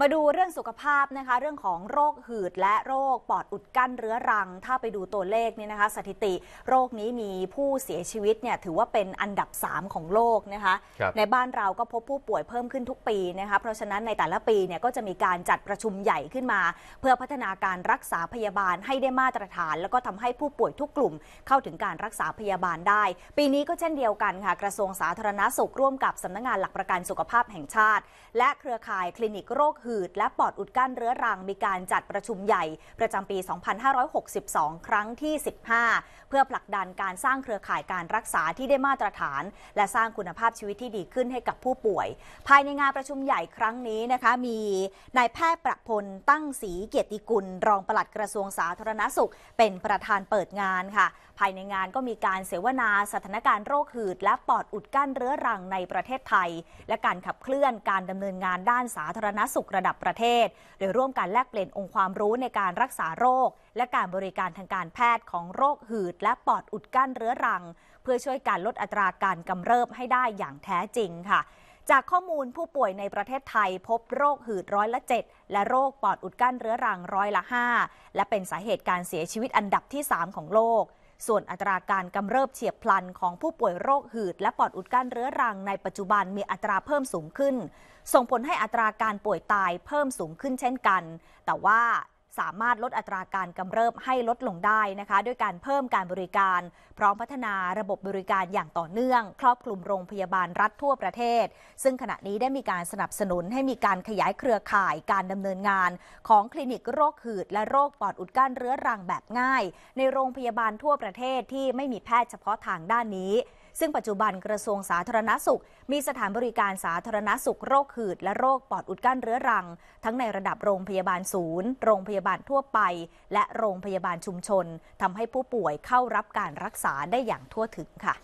มาดูเรื่องสุขภาพนะคะ เรื่องของโรคหืดและโรค ปอดอุดกั้น เรื้อรัง ถ้าไปดูตัวเลขนี่นะคะสถิติโรคนี้มีผู้เสียชีวิตเนี่ยถือว่าเป็นอันดับ 3 ของโลกนะคะในบ้านเราก็พบผู้ป่วยเพิ่มขึ้นทุกปีนะคะเพราะฉะนั้นในแต่ละปีเนี่ยก็จะมีการจัดประชุมใหญ่ขึ้นมา เพื่อพัฒนาการรักษาพยาบาลให้ได้มาตรฐาน แล้วก็ทำให้ผู้ป่วยทุกกลุ่มเข้าถึงการรักษาพยาบาลได้ ปีนี้ก็เช่นเดียวกันค่ะกระทรวงสาธารณาสุขร่วมกับสำนักงงานหลักประกันสุขภาพแห่งชาติ และเครือข่ายคลินิกโรคหืหืดและปอดอุดกั้นเรื้อรังมีการจัดประชุมใหญ่ ประจำปี 2562 ครั้งที่ 15 เพื่อผลักดันการสร้างเครือข่ายการรักษาที่ได้มาตรฐาน และสร้างคุณภาพชีวิตที่ดีขึ้นให้กับผู้ป่วย ภายในงานประชุมใหญ่ครั้งนี้นะคะ มีนายแพทย์ประพลตั้งศรีเกียรติกุลรองปลัดกระทรวงสาธารณสุข เป็นประธานเปิดงานค่ะ ภายในงานก็มีการเสวนา สถานการณ์โรคหืดและปอดอุดกั้นเรื้อรังในประเทศไทย และการขับเคลื่อนการดำเนินงานด้านสาธารณสุขระดับประเทศโดยร่วมการแลกเปลี่ยนองค์ความรู้ในการรักษาโรค และการบริการทางการแพทย์ของโรคหืด และปอดอุดกั้นเรื้อรัง เพื่อช่วยการลดอัตราการกำเริบให้ได้อย่างแท้จริงค่ะ จากข้อมูลผู้ป่วยในประเทศไทย พบโรคหืดร้อยละ7และโรคปอดอุดกั้นเรื้อรังร้อยละ 5 และเป็นสาเหตุการเสียชีวิตอันดับที่ 3 ของโลกส่วนอัตราการกำเริบเฉียบพลันของผู้ป่วยโรคหืดและปอดอุดกั้นเรื้อรังในปัจจุบันมีอัตราเพิ่มสูงขึ้น ส่งผลให้อัตราการป่วยตายเพิ่มสูงขึ้นเช่นกัน แต่ว่าสามารถลดอัตราการกำเริบให้ลดลงได้นะคะด้วยการเพิ่มการบริการ พร้อมพัฒนาระบบบริการอย่างต่อเนื่อง ครอบคลุมโรงพยาบาลรัฐทั่วประเทศ ซึ่งขณะนี้ได้มีการสนับสนุนให้มีการขยายเครือข่ายการดำเนินงานของคลินิกโรคหืดและโรคปอดอุดกั้นเรื้อรังแบบง่าย ในโรงพยาบาลทั่วประเทศที่ไม่มีแพทย์เฉพาะทางด้านนี้ซึ่งปัจจุบันกระทรวงสาธารณสุขมีสถานบริการสาธารณสุขโรคหืดและโรคปอดอุดกั้นเรื้อรัง ทั้งในระดับโรงพยาบาลศูนย์โรงพยาบาลทั่วไป และโรงพยาบาลชุมชนทำให้ผู้ป่วยเข้ารับการรักษาได้อย่างทั่วถึงค่ะ